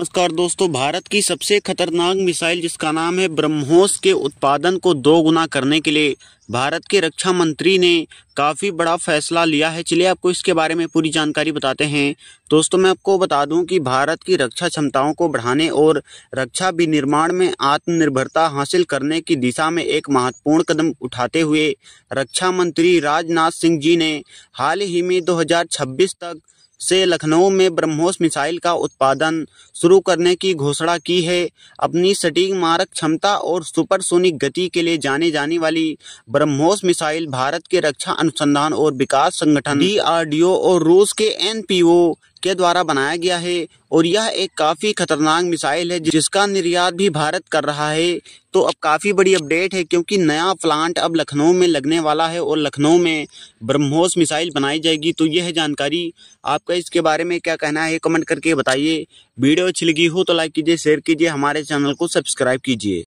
नमस्कार दोस्तों भारत की सबसे खतरनाक मिसाइल जिसका नाम है ब्रह्मोस के उत्पादन को दो गुना करने के लिए भारत के रक्षा मंत्री ने काफ़ी बड़ा फैसला लिया है चलिए आपको इसके बारे में पूरी जानकारी बताते हैं दोस्तों मैं आपको बता दूं कि भारत की रक्षा क्षमताओं को बढ़ाने और रक्षा विनिर्माण में आत्मनिर्भरता हासिल करने की दिशा में एक महत्वपूर्ण कदम उठाते हुए रक्षा मंत्री राजनाथ सिंह जी ने हाल ही में दो तक से लखनऊ में ब्रह्मोस मिसाइल का उत्पादन शुरू करने की घोषणा की है अपनी सटीक मारक क्षमता और सुपरसोनिक गति के लिए जाने जाने वाली ब्रह्मोस मिसाइल भारत के रक्षा अनुसंधान और विकास संगठन डी और रूस के एन के द्वारा बनाया गया है और यह एक काफ़ी खतरनाक मिसाइल है जिसका निर्यात भी भारत कर रहा है तो अब काफ़ी बड़ी अपडेट है क्योंकि नया प्लांट अब लखनऊ में लगने वाला है और लखनऊ में ब्रह्मोस मिसाइल बनाई जाएगी तो यह जानकारी आपका इसके बारे में क्या कहना है कमेंट करके बताइए वीडियो अच्छी लगी हो तो लाइक कीजिए शेयर कीजिए हमारे चैनल को सब्सक्राइब कीजिए